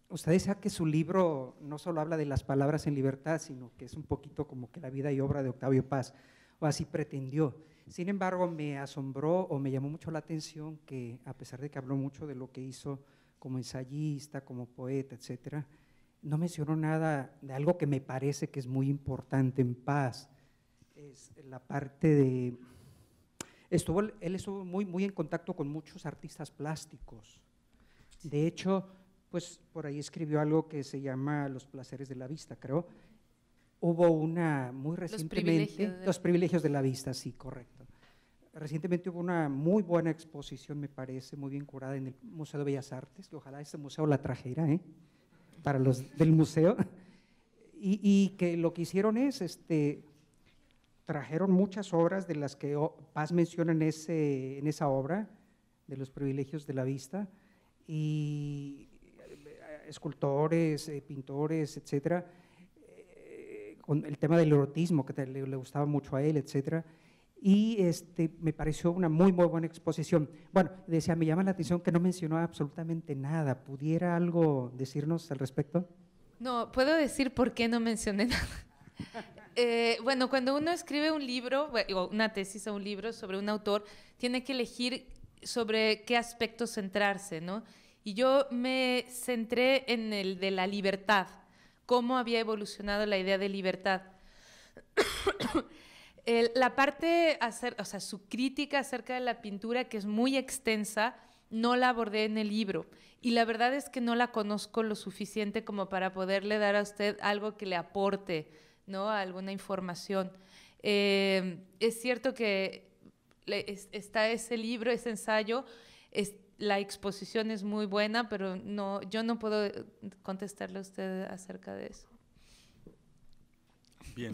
S3: ustedes em, usted que su libro no solo habla de las palabras en libertad, sino que es un poquito como que la vida y obra de Octavio Paz, o así pretendió. Sin embargo, me asombró o me llamó mucho la atención que, a pesar de que habló mucho de lo que hizo como ensayista, como poeta, etcétera, no mencionó nada de algo que me parece que es muy importante en paz. Es la parte de. Estuvo, él estuvo muy, muy en contacto con muchos artistas plásticos. De hecho, pues por ahí escribió algo que se llama Los placeres de la vista, creo. Hubo una muy recientemente, los privilegios de, los privilegios de la vista, sí, correcto. Recientemente hubo una muy buena exposición, me parece, muy bien curada en el Museo de Bellas Artes. que Ojalá este museo la trajera, ¿eh? Para los del museo. Y, y, que lo que hicieron es, este, trajeron muchas obras de las que oh, Paz menciona en, ese, en esa obra, de los privilegios de la vista, y escultores, eh, pintores, etcétera, eh, con el tema del erotismo que le, gustaba mucho a él, etcétera. Y este, me pareció una muy, muy buena exposición. Bueno, decía, me llama la atención que no mencionó absolutamente nada. ¿Pudiera algo decirnos al respecto?
S2: No, puedo decir por qué no mencioné nada. Eh, bueno, cuando uno escribe un libro, o una tesis o un libro sobre un autor, tiene que elegir sobre qué aspecto centrarse, ¿no? y yo me centré en el de la libertad, cómo había evolucionado la idea de libertad. la parte, hacer o sea, su crítica acerca de la pintura, que es muy extensa, no la abordé en el libro y la verdad es que no la conozco lo suficiente como para poderle dar a usted algo que le aporte, ¿no? Alguna información. Eh, es cierto que está ese libro, ese ensayo, la exposición es muy buena, pero no, yo no puedo eh, contestarle a usted acerca de eso.
S1: Bien,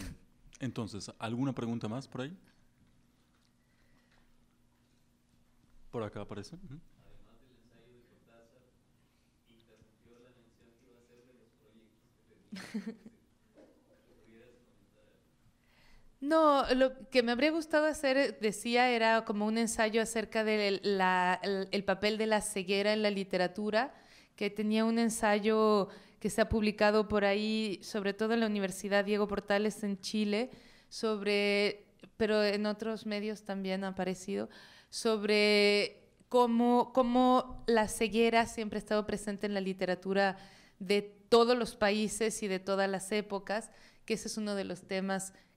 S1: entonces, ¿alguna pregunta más por ahí? Por acá aparece. Además del ensayo de la que iba a hacer de los proyectos
S2: No, lo que me habría gustado hacer, eh, decía, era como un ensayo acerca del papel de la ceguera en la literatura, que tenía un ensayo que se ha publicado por ahí, sobre todo en la Universidad Diego Portales en Chile, sobre, pero en otros medios también ha aparecido, sobre cómo, cómo la ceguera siempre ha estado presente en la literatura de todos los países y de todas las épocas, que ese es uno de los temas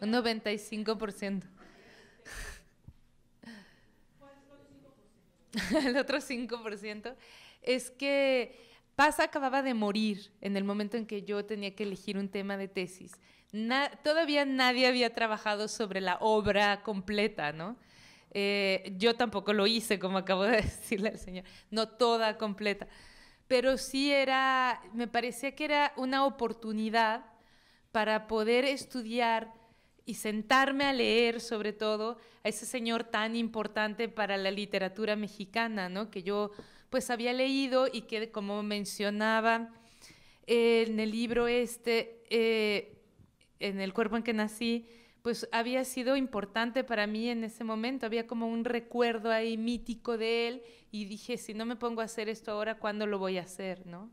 S2: Un 95%. el otro 5% es que Paz acababa de morir en el momento en que yo tenía que elegir un tema de tesis. todavía nadie había trabajado sobre la obra completa, ¿no? Eh, yo tampoco lo hice, como acabo de decirle al señor, no toda completa, pero sí era, me parecía que era una oportunidad para poder estudiar y sentarme a leer sobre todo a ese señor tan importante para la literatura mexicana, ¿no? que yo pues había leído y que como mencionaba en el libro este, eh, en el cuerpo en que nací, pues había sido importante para mí en ese momento, había como un recuerdo ahí mítico de él y dije, si no me pongo a hacer esto ahora, ¿cuándo lo voy a hacer? ¿no?